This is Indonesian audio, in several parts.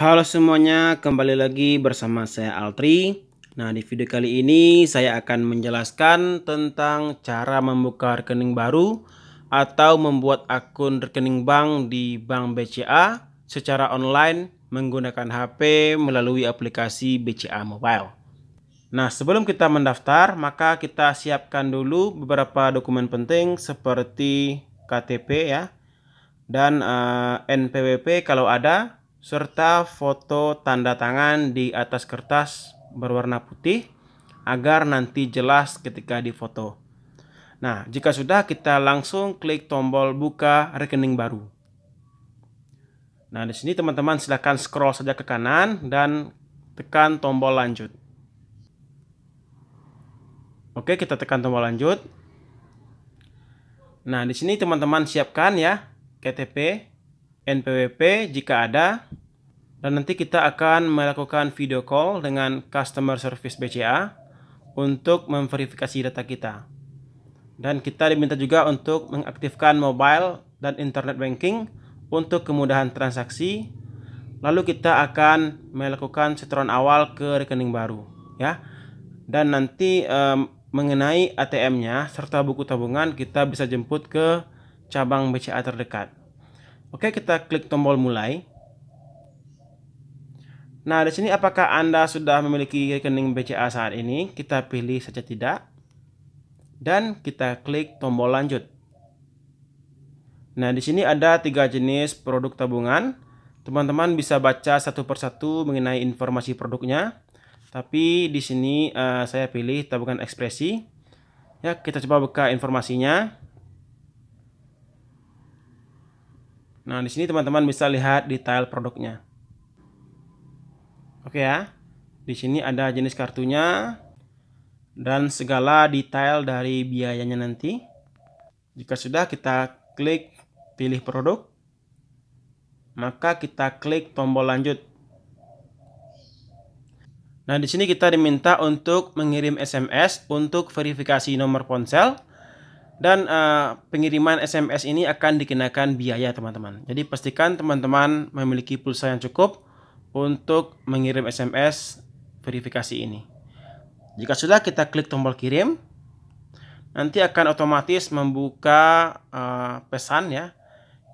Halo semuanya, kembali lagi bersama saya Altri. Nah, di video kali ini saya akan menjelaskan tentang cara membuka rekening baru atau membuat akun rekening bank di Bank BCA secara online menggunakan HP melalui aplikasi BCA Mobile. Nah, sebelum kita mendaftar, maka kita siapkan dulu beberapa dokumen penting seperti KTP ya dan uh, eh, NPWP kalau ada serta foto tanda tangan di atas kertas berwarna putih agar nanti jelas ketika difoto. Nah, jika sudah kita langsung klik tombol buka rekening baru. Nah, di sini teman-teman silahkan scroll saja ke kanan dan tekan tombol lanjut. Oke, kita tekan tombol lanjut. Nah, di sini teman-teman siapkan ya KTP NPWP jika ada. Dan nanti kita akan melakukan video call dengan customer service BCA untuk memverifikasi data kita. Dan kita diminta juga untuk mengaktifkan mobile dan internet banking untuk kemudahan transaksi. Lalu kita akan melakukan setoran awal ke rekening baru, ya. Dan nanti mengenai ATM-nya serta buku tabungan kita bisa jemput ke cabang BCA terdekat. Oke, kita klik tombol mulai. Nah, di sini apakah Anda sudah memiliki rekening BCA saat ini? Kita pilih saja tidak. Dan kita klik tombol lanjut. Nah, di sini ada tiga jenis produk tabungan. Teman-teman bisa baca satu persatu mengenai informasi produknya. Tapi di sini uh, saya pilih tabungan ekspresi. Ya, kita coba buka informasinya. Nah, di sini teman-teman bisa lihat detail produknya. Oke ya. Di sini ada jenis kartunya dan segala detail dari biayanya nanti. Jika sudah kita klik pilih produk, maka kita klik tombol lanjut. Nah, di sini kita diminta untuk mengirim SMS untuk verifikasi nomor ponsel dan uh, pengiriman SMS ini akan dikenakan biaya teman-teman. Jadi pastikan teman-teman memiliki pulsa yang cukup untuk mengirim SMS verifikasi ini. Jika sudah kita klik tombol kirim, nanti akan otomatis membuka uh, pesan ya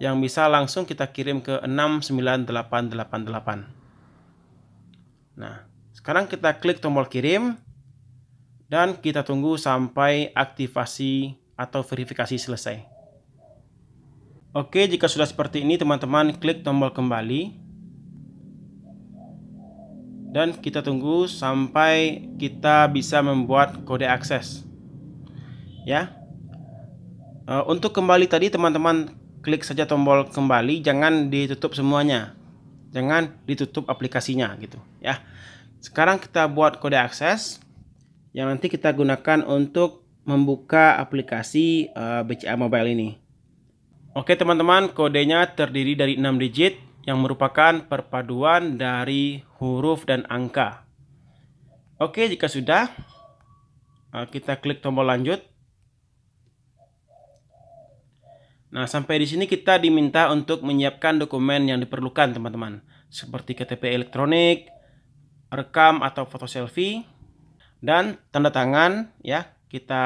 yang bisa langsung kita kirim ke 69888. Nah, sekarang kita klik tombol kirim dan kita tunggu sampai aktivasi atau verifikasi selesai. Oke, jika sudah seperti ini teman-teman klik tombol kembali. Dan kita tunggu sampai kita bisa membuat kode akses. Ya. Eh, untuk kembali tadi teman-teman klik saja tombol kembali, jangan ditutup semuanya. Jangan ditutup aplikasinya gitu, ya. Sekarang kita buat kode akses yang nanti kita gunakan untuk membuka aplikasi uh, eh, BCA Mobile ini. Oke teman-teman, kodenya terdiri dari 6 digit yang merupakan perpaduan dari huruf dan angka. Oke, jika sudah, eh, kita klik tombol lanjut. Nah, sampai di sini kita diminta untuk menyiapkan dokumen yang diperlukan, teman-teman. Seperti KTP elektronik, rekam atau foto selfie, dan tanda tangan, ya, kita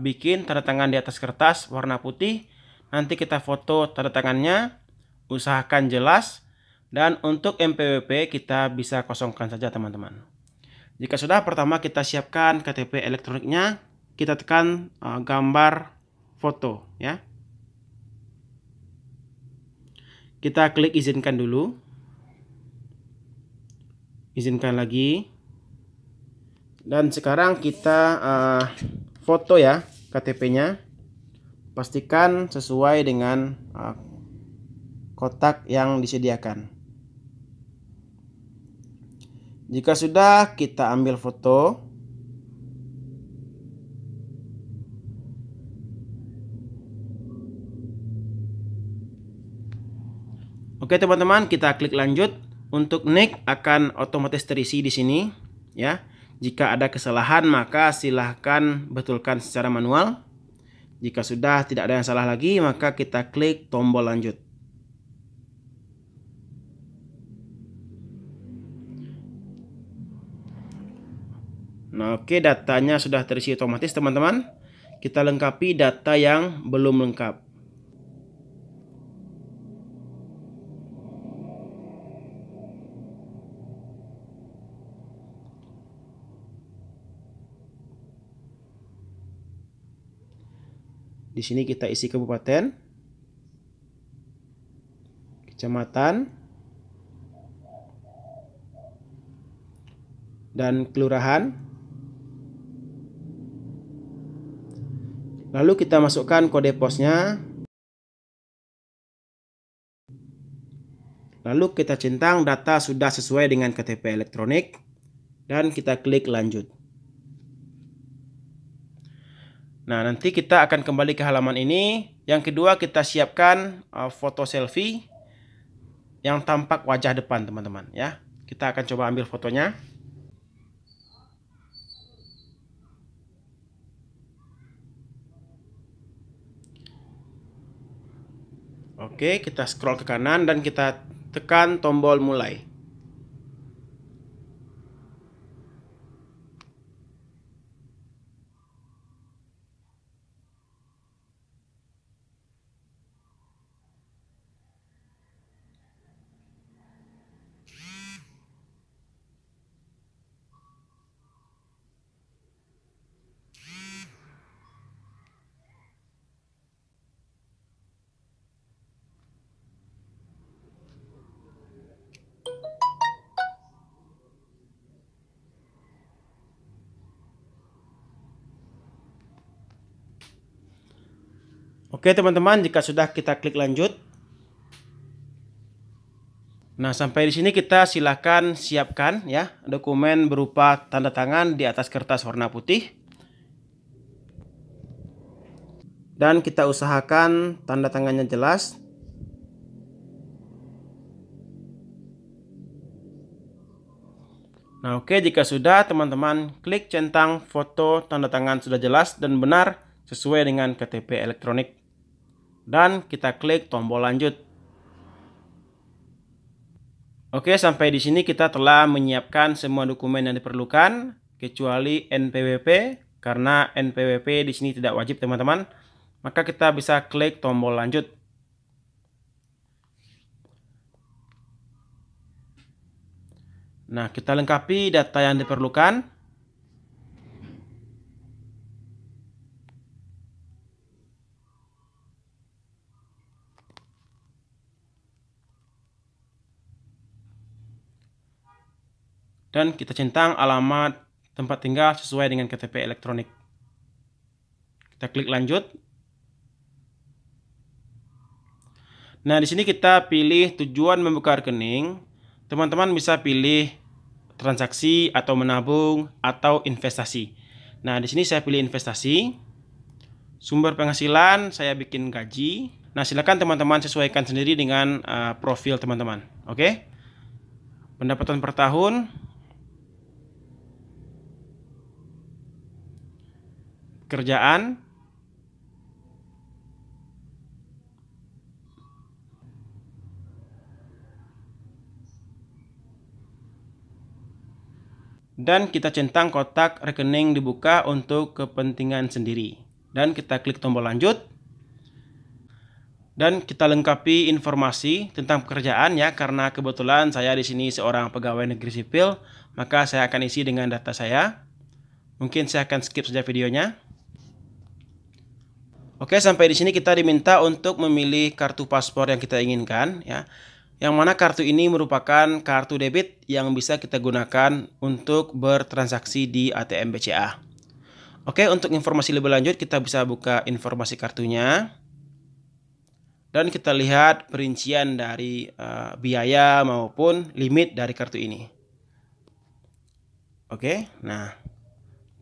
bikin tanda tangan di atas kertas warna putih. Nanti kita foto tanda tangannya, usahakan jelas. Dan untuk MPWP kita bisa kosongkan saja teman-teman. Jika sudah, pertama kita siapkan KTP elektroniknya. Kita tekan uh, gambar foto ya. Kita klik izinkan dulu. Izinkan lagi dan sekarang kita uh, foto ya KTP-nya pastikan sesuai dengan uh, kotak yang disediakan jika sudah kita ambil foto Oke teman-teman kita klik lanjut untuk nick akan otomatis terisi di sini ya jika ada kesalahan maka silahkan betulkan secara manual. Jika sudah tidak ada yang salah lagi maka kita klik tombol lanjut. Nah, oke datanya sudah terisi otomatis teman-teman. Kita lengkapi data yang belum lengkap. Di sini kita isi kabupaten, kecamatan, dan kelurahan. Lalu kita masukkan kode posnya. Lalu kita centang data sudah sesuai dengan KTP elektronik dan kita klik lanjut. Nah, nanti kita akan kembali ke halaman ini. Yang kedua kita siapkan uh, foto selfie yang tampak wajah depan, teman-teman, ya. Kita akan coba ambil fotonya. Oke, kita scroll ke kanan dan kita tekan tombol mulai. Oke teman-teman, jika sudah kita klik lanjut. Nah, sampai di sini kita silahkan siapkan ya dokumen berupa tanda tangan di atas kertas warna putih. Dan kita usahakan tanda tangannya jelas. Nah, oke jika sudah teman-teman klik centang foto tanda tangan sudah jelas dan benar sesuai dengan KTP elektronik dan kita klik tombol lanjut. Oke, sampai di sini kita telah menyiapkan semua dokumen yang diperlukan kecuali NPWP karena NPWP di sini tidak wajib, teman-teman. Maka kita bisa klik tombol lanjut. Nah, kita lengkapi data yang diperlukan. dan kita centang alamat tempat tinggal sesuai dengan KTP elektronik. Kita klik lanjut. Nah, di sini kita pilih tujuan membuka rekening. Teman-teman bisa pilih transaksi atau menabung atau investasi. Nah, di sini saya pilih investasi. Sumber penghasilan saya bikin gaji. Nah, silakan teman-teman sesuaikan sendiri dengan uh, profil teman-teman. Oke. Okay? Pendapatan per tahun kerjaan dan kita centang kotak rekening dibuka untuk kepentingan sendiri. Dan kita klik tombol lanjut. Dan kita lengkapi informasi tentang pekerjaan ya karena kebetulan saya di sini seorang pegawai negeri sipil, maka saya akan isi dengan data saya. Mungkin saya akan skip saja videonya. Oke, sampai di sini kita diminta untuk memilih kartu paspor yang kita inginkan ya. Yang mana kartu ini merupakan kartu debit yang bisa kita gunakan untuk bertransaksi di ATM BCA. Oke, untuk informasi lebih lanjut kita bisa buka informasi kartunya. Dan kita lihat perincian dari uh, biaya maupun limit dari kartu ini. Oke, nah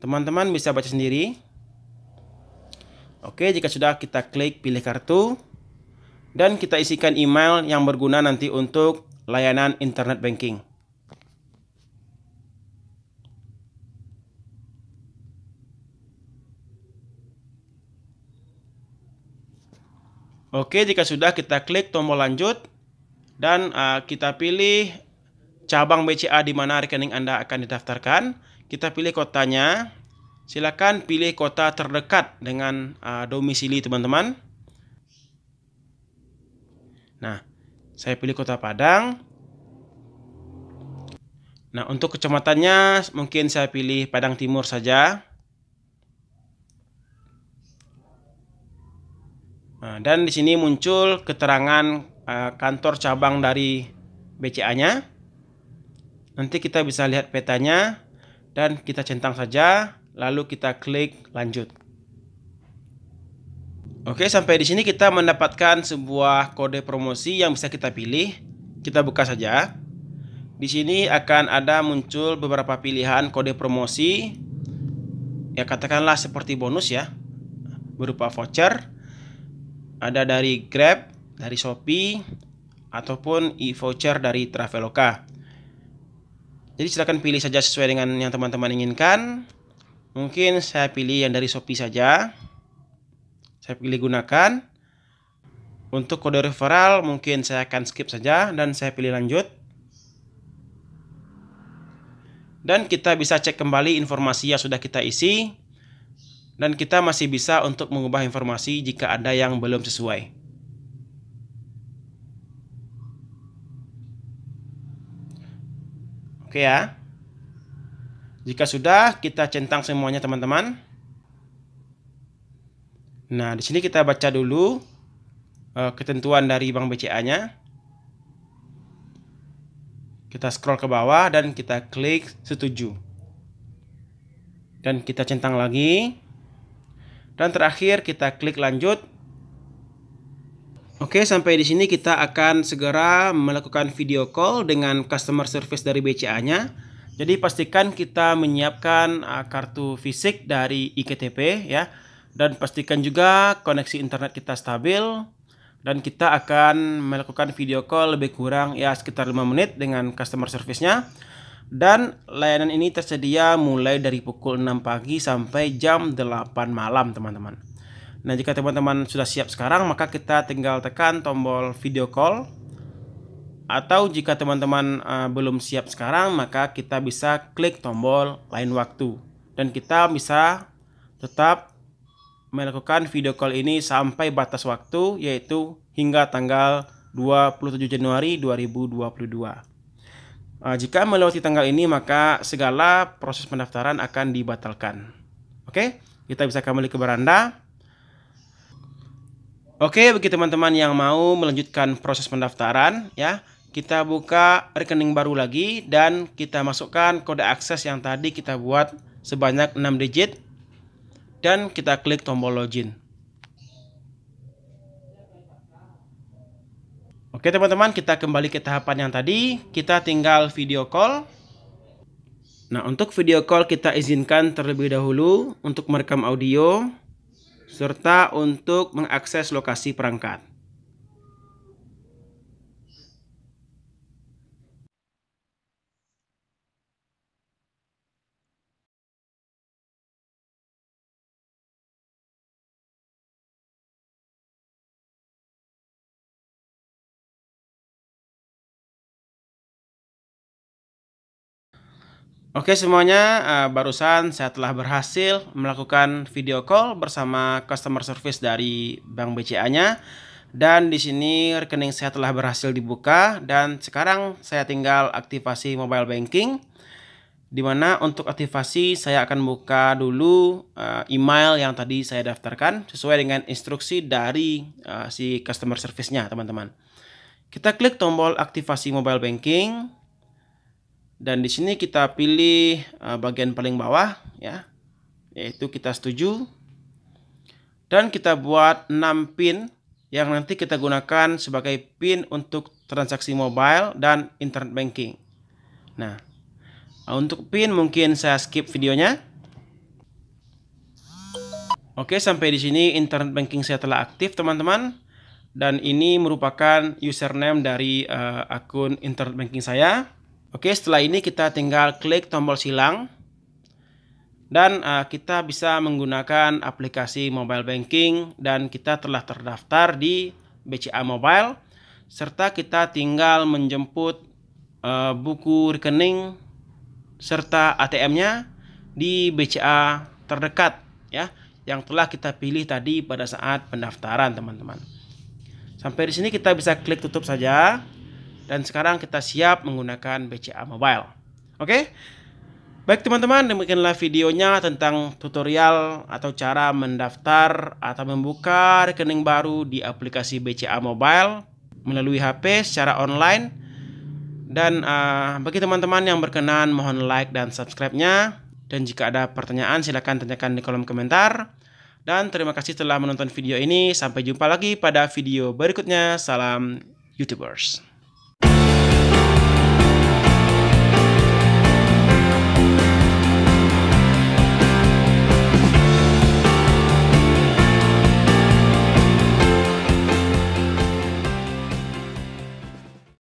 teman-teman bisa baca sendiri. Oke, jika sudah kita klik pilih kartu dan kita isikan email yang berguna nanti untuk layanan internet banking. Oke, jika sudah kita klik tombol lanjut dan uh, kita pilih cabang BCA di mana rekening Anda akan didaftarkan. Kita pilih kotanya, silakan pilih kota terdekat dengan uh, domisili teman-teman. Nah, saya pilih kota Padang. Nah, untuk kecamatannya mungkin saya pilih Padang Timur saja. Nah, dan di sini muncul keterangan uh, kantor cabang dari BCA-nya. Nanti kita bisa lihat petanya dan kita centang saja lalu kita klik lanjut. Oke, sampai di sini kita mendapatkan sebuah kode promosi yang bisa kita pilih. Kita buka saja. Di sini akan ada muncul beberapa pilihan kode promosi. Ya, katakanlah seperti bonus ya. Berupa voucher. Ada dari Grab, dari Shopee, ataupun e-voucher dari Traveloka. Jadi silahkan pilih saja sesuai dengan yang teman-teman inginkan. Mungkin saya pilih yang dari Shopee saja. Saya pilih gunakan. Untuk kode referral mungkin saya akan skip saja dan saya pilih lanjut. Dan kita bisa cek kembali informasi yang sudah kita isi. Dan kita masih bisa untuk mengubah informasi jika ada yang belum sesuai. Oke ya. Jika sudah, kita centang semuanya teman-teman. Nah, di sini kita baca dulu uh, ketentuan dari Bank BCA-nya. Kita scroll ke bawah dan kita klik setuju. Dan kita centang lagi. Dan terakhir kita klik lanjut. Oke, sampai di sini kita akan segera melakukan video call dengan customer service dari BCA-nya jadi pastikan kita menyiapkan uh, kartu fisik dari IKTP ya dan pastikan juga koneksi internet kita stabil dan kita akan melakukan video call lebih kurang ya sekitar 5 menit dengan customer service-nya. Dan layanan ini tersedia mulai dari pukul 6 pagi sampai jam 8 malam, teman-teman. Nah, jika teman-teman sudah siap sekarang, maka kita tinggal tekan tombol video call atau jika teman-teman uh, belum siap sekarang, maka kita bisa klik tombol lain waktu. Dan kita bisa tetap melakukan video call ini sampai batas waktu, yaitu hingga tanggal 27 Januari 2022. Eh, jika melewati tanggal ini, maka segala proses pendaftaran akan dibatalkan. Oke, kita bisa kembali ke beranda. Oke, bagi teman-teman yang mau melanjutkan proses pendaftaran, ya, kita buka rekening baru lagi dan kita masukkan kode akses yang tadi kita buat sebanyak 6 digit dan kita klik tombol login. Oke teman-teman, kita kembali ke tahapan yang tadi. Kita tinggal video call. Nah, untuk video call kita izinkan terlebih dahulu untuk merekam audio serta untuk mengakses lokasi perangkat. Oke semuanya, eh, barusan saya telah berhasil melakukan video call bersama customer service dari Bank BCA-nya dan di sini rekening saya telah berhasil dibuka dan sekarang saya tinggal aktivasi mobile banking dimana untuk aktivasi saya akan buka dulu eh, email yang tadi saya daftarkan sesuai dengan instruksi dari eh, si customer service-nya, teman-teman. Kita klik tombol aktivasi mobile banking dan di sini kita pilih eh, bagian paling bawah ya yaitu kita setuju dan kita buat 6 pin yang nanti kita gunakan sebagai pin untuk transaksi mobile dan internet banking nah untuk pin mungkin saya skip videonya Oke sampai di sini internet banking saya telah aktif teman-teman dan ini merupakan username dari uh, akun internet banking saya Oke, setelah ini kita tinggal klik tombol silang dan uh, kita bisa menggunakan aplikasi mobile banking dan kita telah terdaftar di BCA Mobile serta kita tinggal menjemput uh, buku rekening serta ATM-nya di BCA terdekat ya yang telah kita pilih tadi pada saat pendaftaran teman-teman. Sampai di sini kita bisa klik tutup saja dan sekarang kita siap menggunakan BCA Mobile. Oke? Baik teman-teman, demikianlah videonya tentang tutorial atau cara mendaftar atau membuka rekening baru di aplikasi BCA Mobile melalui HP secara online. Dan uh, bagi teman-teman yang berkenan, mohon like dan subscribe-nya. Dan jika ada pertanyaan, silakan tanyakan di kolom komentar. Dan terima kasih telah menonton video ini. Sampai jumpa lagi pada video berikutnya. Salam YouTubers.